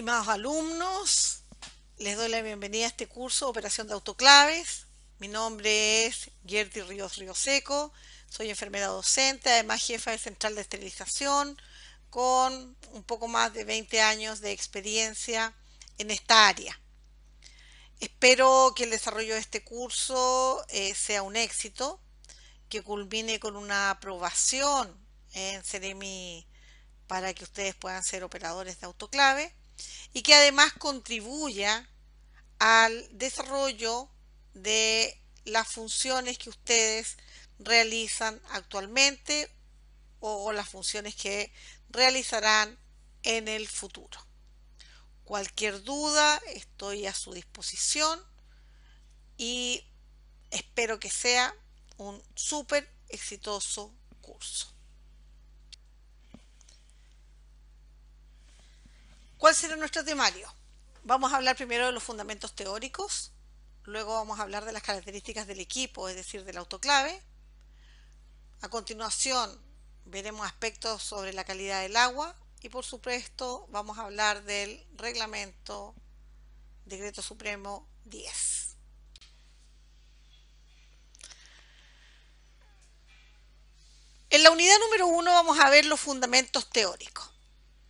Estimados alumnos, les doy la bienvenida a este curso Operación de Autoclaves. Mi nombre es Gerti Ríos Ríoseco, soy enfermera docente, además jefa de central de esterilización, con un poco más de 20 años de experiencia en esta área. Espero que el desarrollo de este curso eh, sea un éxito, que culmine con una aprobación en Ceremi para que ustedes puedan ser operadores de autoclave y que además contribuya al desarrollo de las funciones que ustedes realizan actualmente o las funciones que realizarán en el futuro. Cualquier duda estoy a su disposición y espero que sea un súper exitoso curso. ¿Cuál será nuestro temario? Vamos a hablar primero de los fundamentos teóricos, luego vamos a hablar de las características del equipo, es decir, del autoclave. A continuación veremos aspectos sobre la calidad del agua y por supuesto vamos a hablar del reglamento decreto supremo 10. En la unidad número 1 vamos a ver los fundamentos teóricos.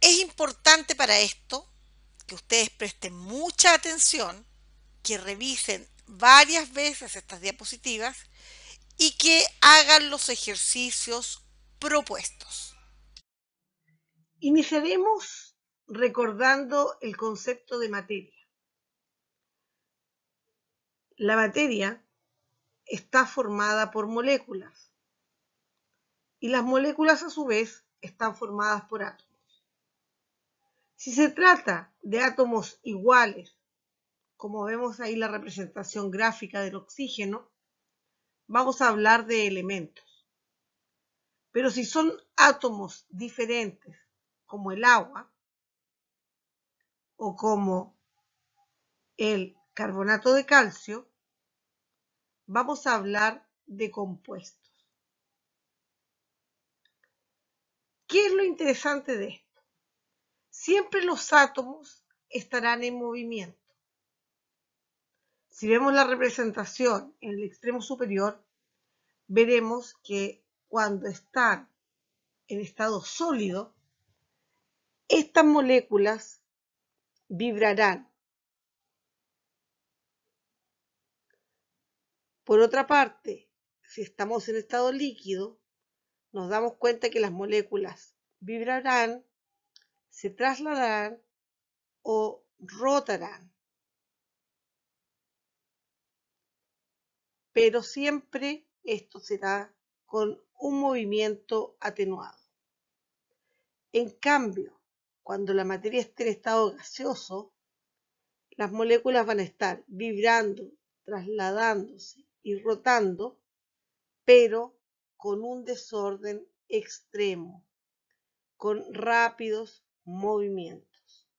Es importante para esto que ustedes presten mucha atención, que revisen varias veces estas diapositivas y que hagan los ejercicios propuestos. Iniciaremos recordando el concepto de materia. La materia está formada por moléculas y las moléculas a su vez están formadas por átomos. Si se trata de átomos iguales, como vemos ahí la representación gráfica del oxígeno, vamos a hablar de elementos. Pero si son átomos diferentes, como el agua, o como el carbonato de calcio, vamos a hablar de compuestos. ¿Qué es lo interesante de esto? siempre los átomos estarán en movimiento. Si vemos la representación en el extremo superior, veremos que cuando están en estado sólido, estas moléculas vibrarán. Por otra parte, si estamos en estado líquido, nos damos cuenta que las moléculas vibrarán se trasladarán o rotarán. Pero siempre esto será con un movimiento atenuado. En cambio, cuando la materia esté en estado gaseoso, las moléculas van a estar vibrando, trasladándose y rotando, pero con un desorden extremo, con rápidos movimientos.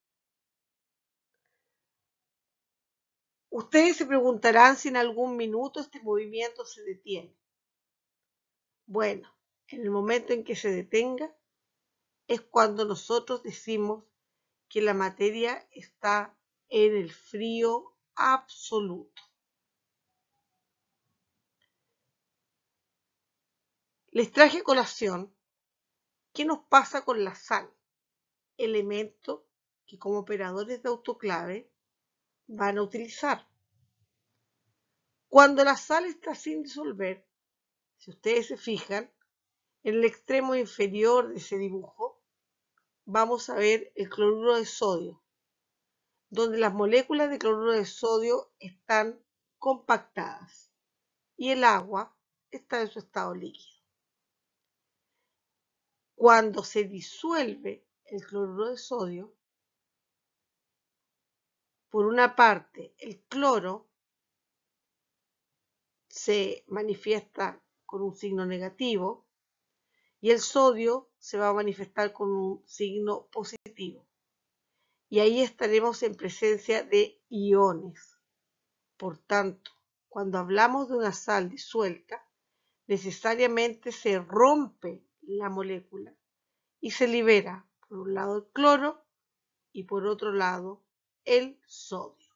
Ustedes se preguntarán si en algún minuto este movimiento se detiene. Bueno, en el momento en que se detenga es cuando nosotros decimos que la materia está en el frío absoluto. Les traje colación qué nos pasa con la sal elemento que como operadores de autoclave van a utilizar. Cuando la sal está sin disolver, si ustedes se fijan, en el extremo inferior de ese dibujo vamos a ver el cloruro de sodio, donde las moléculas de cloruro de sodio están compactadas y el agua está en su estado líquido. Cuando se disuelve el cloruro de sodio, por una parte, el cloro se manifiesta con un signo negativo y el sodio se va a manifestar con un signo positivo. Y ahí estaremos en presencia de iones. Por tanto, cuando hablamos de una sal disuelta, necesariamente se rompe la molécula y se libera por un lado el cloro y por otro lado el sodio.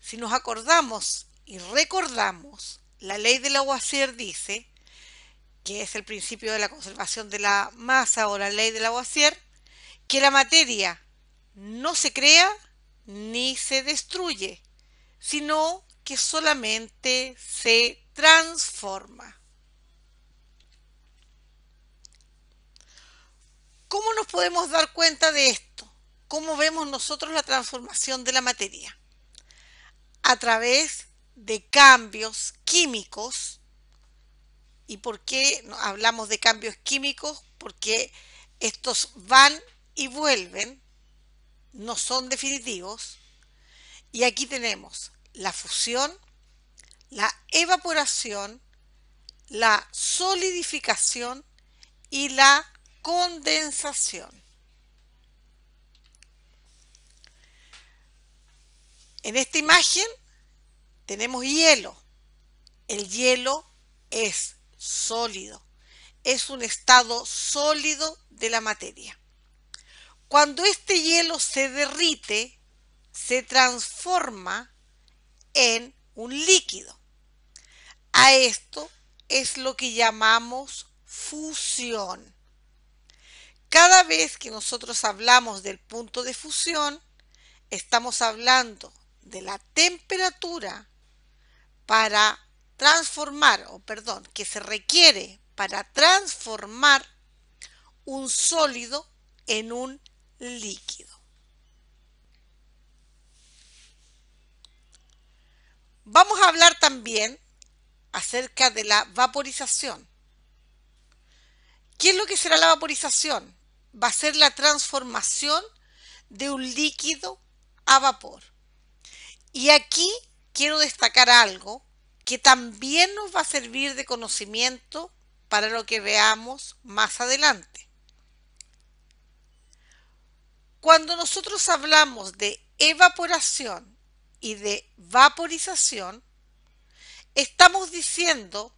Si nos acordamos y recordamos, la ley del aguacier dice que es el principio de la conservación de la masa o la ley del Lavoisier, que la materia no se crea ni se destruye, sino que solamente se transforma. ¿Cómo nos podemos dar cuenta de esto? ¿Cómo vemos nosotros la transformación de la materia? A través de cambios químicos. ¿Y por qué hablamos de cambios químicos? Porque estos van y vuelven, no son definitivos. Y aquí tenemos la fusión, la evaporación, la solidificación y la condensación. En esta imagen tenemos hielo. El hielo es sólido. Es un estado sólido de la materia. Cuando este hielo se derrite, se transforma en un líquido. A esto es lo que llamamos fusión cada vez que nosotros hablamos del punto de fusión, estamos hablando de la temperatura para transformar, o perdón, que se requiere para transformar un sólido en un líquido. Vamos a hablar también acerca de la vaporización. ¿Qué es lo que será la vaporización? va a ser la transformación de un líquido a vapor. Y aquí quiero destacar algo que también nos va a servir de conocimiento para lo que veamos más adelante. Cuando nosotros hablamos de evaporación y de vaporización, estamos diciendo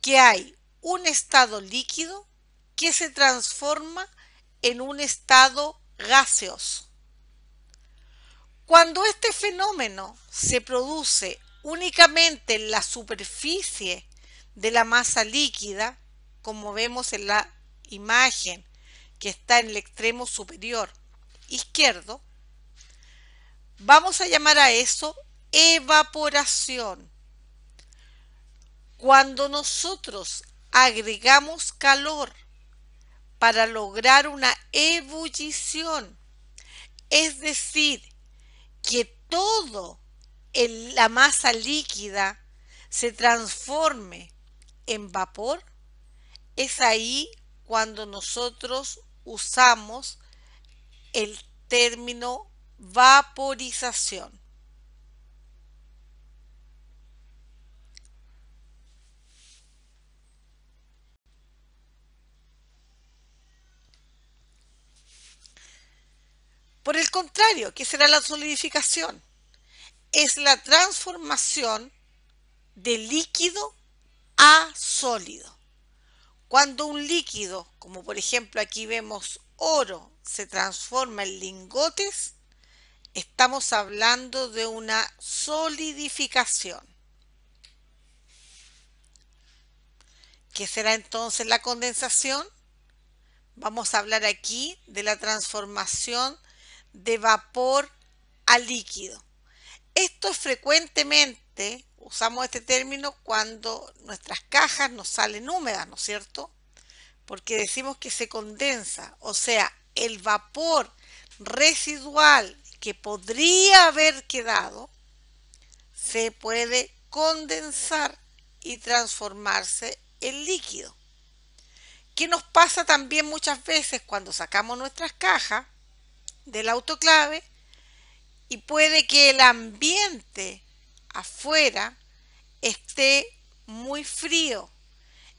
que hay un estado líquido que se transforma en un estado gaseoso. Cuando este fenómeno se produce únicamente en la superficie de la masa líquida, como vemos en la imagen que está en el extremo superior izquierdo, vamos a llamar a eso evaporación. Cuando nosotros agregamos calor para lograr una ebullición. Es decir, que todo en la masa líquida se transforme en vapor, es ahí cuando nosotros usamos el término vaporización. Por el contrario, ¿qué será la solidificación? Es la transformación de líquido a sólido. Cuando un líquido, como por ejemplo aquí vemos oro, se transforma en lingotes, estamos hablando de una solidificación. ¿Qué será entonces la condensación? Vamos a hablar aquí de la transformación de vapor a líquido. Esto frecuentemente usamos este término cuando nuestras cajas nos salen húmedas, ¿no es cierto? Porque decimos que se condensa, o sea, el vapor residual que podría haber quedado se puede condensar y transformarse en líquido. ¿Qué nos pasa también muchas veces cuando sacamos nuestras cajas? del autoclave y puede que el ambiente afuera esté muy frío.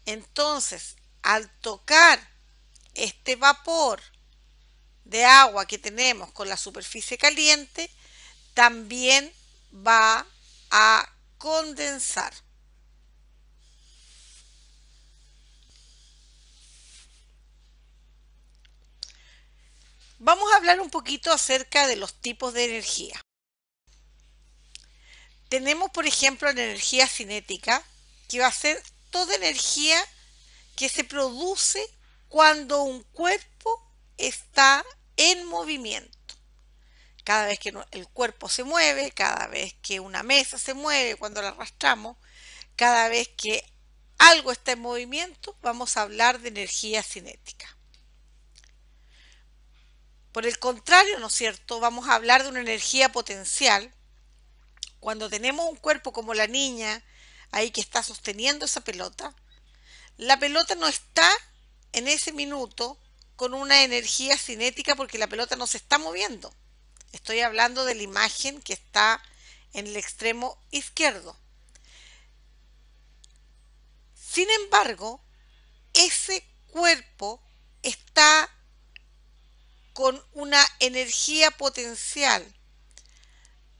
Entonces, al tocar este vapor de agua que tenemos con la superficie caliente, también va a condensar. Vamos a hablar un poquito acerca de los tipos de energía. Tenemos, por ejemplo, la energía cinética, que va a ser toda energía que se produce cuando un cuerpo está en movimiento. Cada vez que el cuerpo se mueve, cada vez que una mesa se mueve cuando la arrastramos, cada vez que algo está en movimiento, vamos a hablar de energía cinética. Por el contrario, ¿no es cierto? Vamos a hablar de una energía potencial. Cuando tenemos un cuerpo como la niña ahí que está sosteniendo esa pelota, la pelota no está en ese minuto con una energía cinética porque la pelota no se está moviendo. Estoy hablando de la imagen que está en el extremo izquierdo. Sin embargo, ese cuerpo está con una energía potencial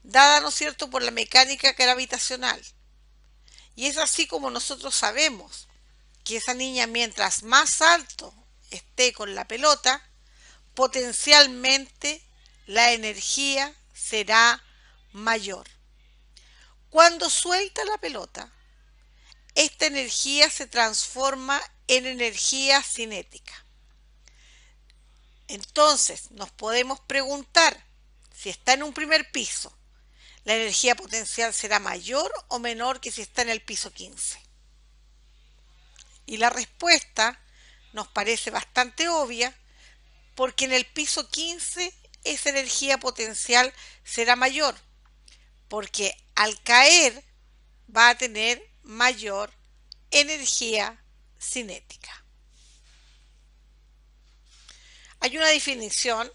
dada, ¿no es cierto?, por la mecánica gravitacional. Y es así como nosotros sabemos que esa niña mientras más alto esté con la pelota, potencialmente la energía será mayor. Cuando suelta la pelota, esta energía se transforma en energía cinética. Entonces, nos podemos preguntar si está en un primer piso, la energía potencial será mayor o menor que si está en el piso 15. Y la respuesta nos parece bastante obvia porque en el piso 15 esa energía potencial será mayor, porque al caer va a tener mayor energía cinética. Hay una definición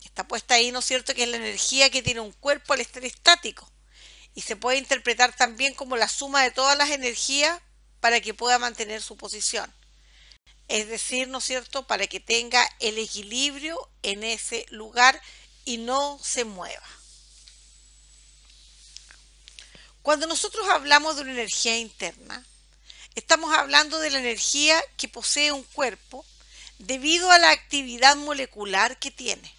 que está puesta ahí, ¿no es cierto?, que es la energía que tiene un cuerpo al estar estático. Y se puede interpretar también como la suma de todas las energías para que pueda mantener su posición. Es decir, ¿no es cierto?, para que tenga el equilibrio en ese lugar y no se mueva. Cuando nosotros hablamos de una energía interna, estamos hablando de la energía que posee un cuerpo debido a la actividad molecular que tiene.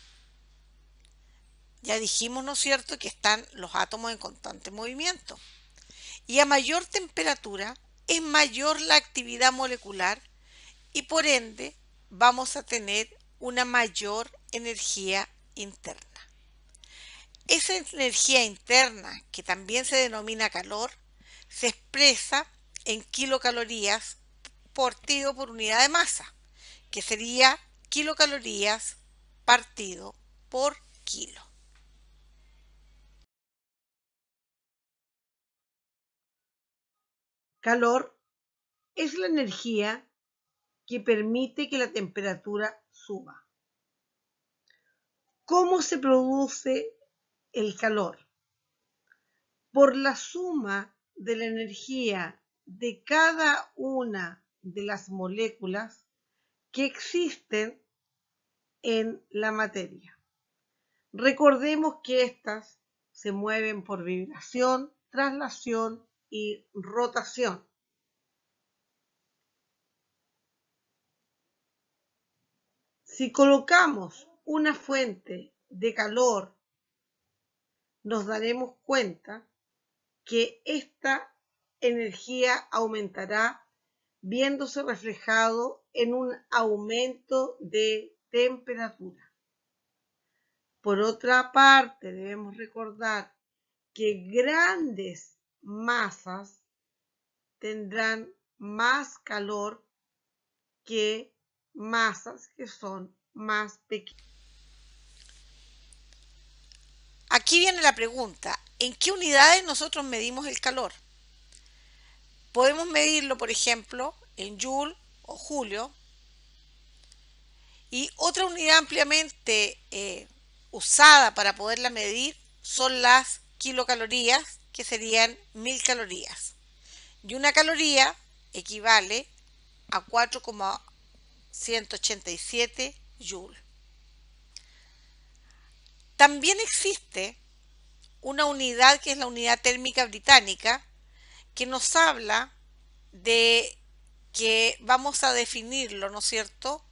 Ya dijimos, ¿no es cierto?, que están los átomos en constante movimiento. Y a mayor temperatura es mayor la actividad molecular y por ende vamos a tener una mayor energía interna. Esa energía interna, que también se denomina calor, se expresa en kilocalorías por tío por unidad de masa que sería kilocalorías partido por kilo. Calor es la energía que permite que la temperatura suba. ¿Cómo se produce el calor? Por la suma de la energía de cada una de las moléculas que existen en la materia. Recordemos que éstas se mueven por vibración, traslación y rotación. Si colocamos una fuente de calor, nos daremos cuenta que esta energía aumentará viéndose reflejado en un aumento de temperatura. Por otra parte, debemos recordar que grandes masas tendrán más calor que masas que son más pequeñas. Aquí viene la pregunta, ¿en qué unidades nosotros medimos el calor? Podemos medirlo, por ejemplo, en joules o julio. Y otra unidad ampliamente eh, usada para poderla medir son las kilocalorías, que serían mil calorías. Y una caloría equivale a 4,187 joules. También existe una unidad que es la unidad térmica británica que nos habla de que vamos a definirlo, ¿no es cierto?,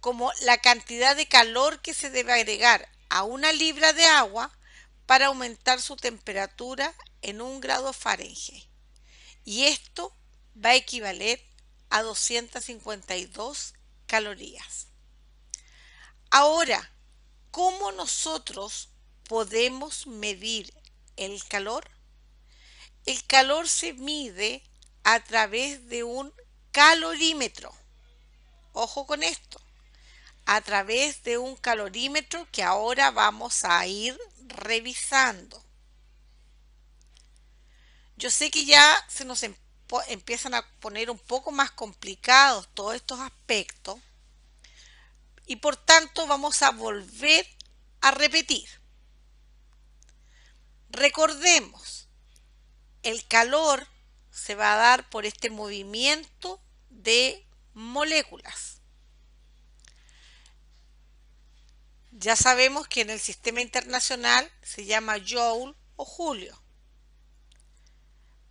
como la cantidad de calor que se debe agregar a una libra de agua para aumentar su temperatura en un grado Fahrenheit. Y esto va a equivaler a 252 calorías. Ahora, ¿cómo nosotros podemos medir el calor? El calor se mide a través de un calorímetro. Ojo con esto. A través de un calorímetro que ahora vamos a ir revisando. Yo sé que ya se nos em-, empiezan a poner un poco más complicados todos estos aspectos y por tanto vamos a volver a repetir. Recordemos, el calor se va a dar por este movimiento de moléculas. Ya sabemos que en el sistema internacional se llama joule o julio.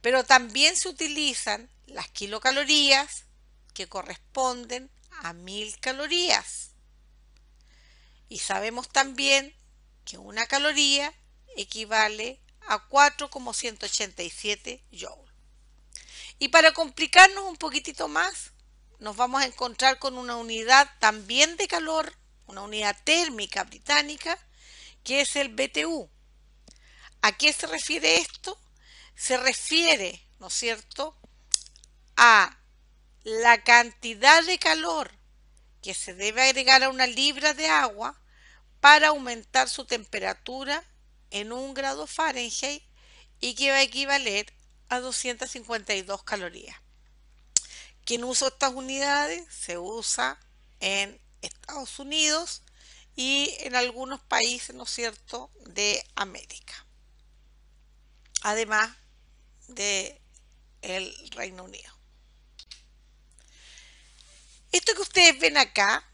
Pero también se utilizan las kilocalorías que corresponden a mil calorías. Y sabemos también que una caloría equivale a 4,187 joules. Y para complicarnos un poquitito más, nos vamos a encontrar con una unidad también de calor, una unidad térmica británica, que es el BTU. ¿A qué se refiere esto? Se refiere, ¿no es cierto?, a la cantidad de calor que se debe agregar a una libra de agua para aumentar su temperatura en un grado Fahrenheit y que va a equivaler a 252 calorías. ¿Quién usa estas unidades? Se usa en Estados Unidos y en algunos países, ¿no es cierto?, de América. Además de el Reino Unido. Esto que ustedes ven acá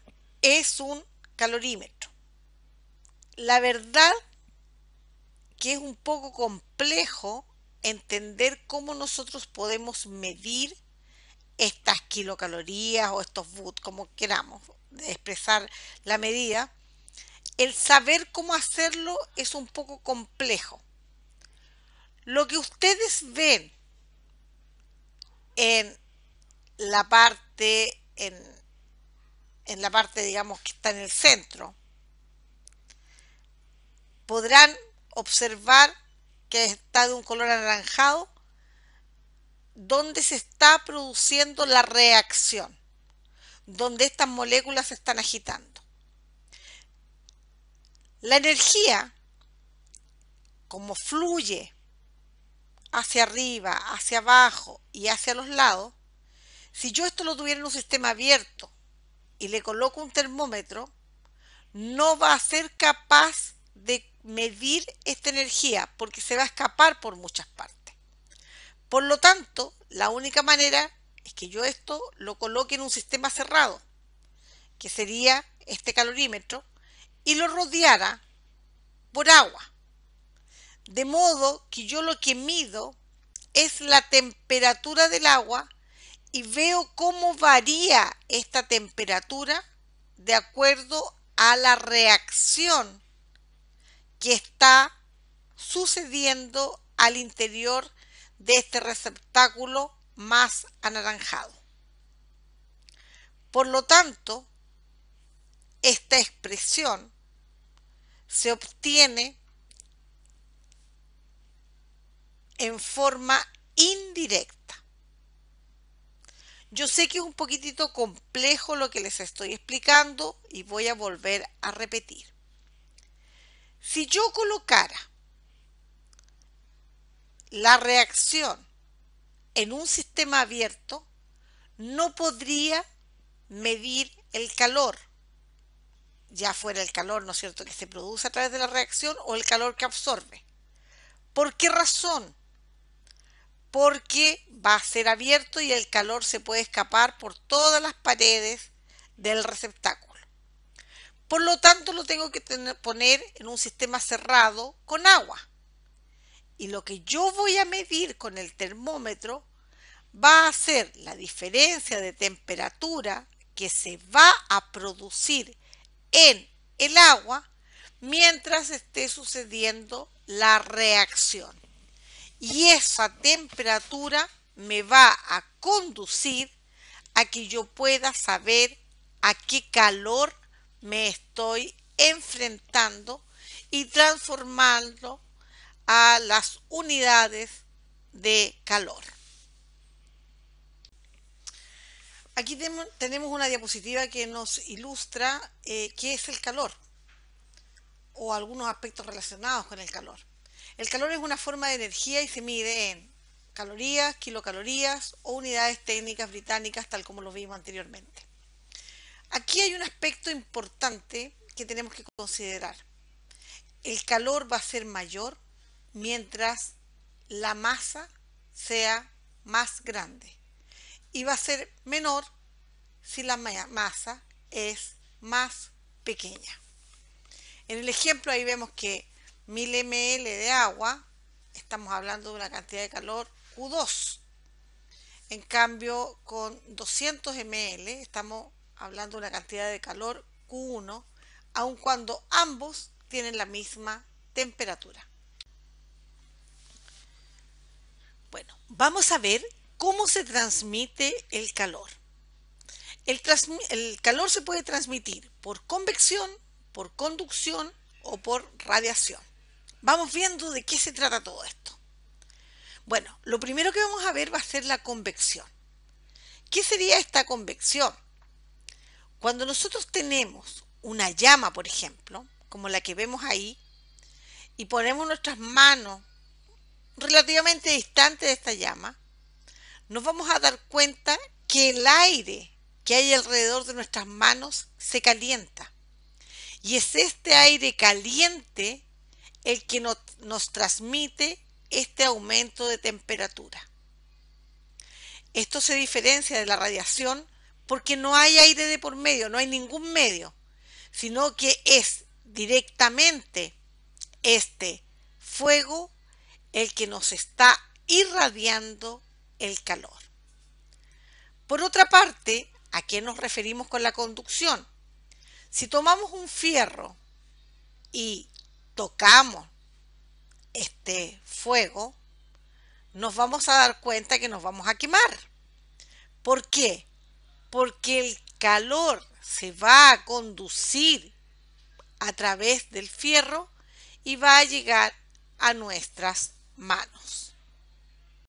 es un calorímetro. La verdad que es un poco complejo entender cómo nosotros podemos medir estas kilocalorías o estos boots, como queramos expresar la medida, el saber cómo hacerlo es un poco complejo. Lo que ustedes ven en la parte, en, en la parte, digamos, que está en el centro, podrán observar que está de un color anaranjado, donde se está produciendo la reacción, donde estas moléculas se están agitando. La energía, como fluye hacia arriba, hacia abajo y hacia los lados, si yo esto lo tuviera en un sistema abierto y le coloco un termómetro, no va a ser capaz de medir esta energía porque se va a escapar por muchas partes. Por lo tanto, la única manera es que yo esto lo coloque en un sistema cerrado, que sería este calorímetro, y lo rodeara por agua. De modo que yo lo que mido es la temperatura del agua y veo cómo varía esta temperatura de acuerdo a la reacción que está sucediendo al interior de este receptáculo más anaranjado. Por lo tanto, esta expresión se obtiene en forma indirecta. Yo sé que es un poquitito complejo lo que les estoy explicando y voy a volver a repetir. Si yo colocara la reacción en un sistema abierto, no podría medir el calor, ya fuera el calor, ¿no es cierto?, que se produce a través de la reacción o el calor que absorbe. ¿Por qué razón? Porque va a ser abierto y el calor se puede escapar por todas las paredes del receptáculo. Por lo tanto, lo tengo que poner en un sistema cerrado con agua. Y lo que yo voy a medir con el termómetro va a ser la diferencia de temperatura que se va a producir en el agua mientras esté sucediendo la reacción. Y esa temperatura me va a conducir a que yo pueda saber a qué calor me estoy enfrentando y transformando a las unidades de calor. Aquí tenemos una diapositiva que nos ilustra eh, qué es el calor o algunos aspectos relacionados con el calor. El calor es una forma de energía y se mide en calorías, kilocalorías o unidades técnicas británicas tal como lo vimos anteriormente. Aquí hay un aspecto importante que tenemos que considerar. El calor va a ser mayor mientras la masa sea más grande y va a ser menor si la masa es más pequeña. En el ejemplo ahí vemos que 1000 ml de agua, estamos hablando de una cantidad de calor Q2. En cambio, con 200 ml estamos hablando de una cantidad de calor Q1, aun cuando ambos tienen la misma temperatura. Bueno, vamos a ver cómo se transmite el calor. El, el, calor se puede transmitir por convección, por conducción o por radiación. Vamos viendo de qué se trata todo esto. Bueno, lo primero que vamos a ver va a ser la convección. ¿Qué sería esta convección? Cuando nosotros tenemos una llama, por ejemplo, como la que vemos ahí, y ponemos nuestras manos relativamente distantes de esta llama, nos vamos a dar cuenta que el aire que hay alrededor de nuestras manos se calienta. Y es este aire caliente el que nos, nos transmite este aumento de temperatura. Esto se diferencia de la radiación porque no hay aire de por medio, no hay ningún medio, sino que es directamente este fuego el que nos está irradiando el calor. Por otra parte, ¿a qué nos referimos con la conducción? Si tomamos un fierro y tocamos este fuego, nos vamos a dar cuenta que nos vamos a quemar. ¿Por qué? porque el calor se va a conducir a través del fierro y va a llegar a nuestras manos.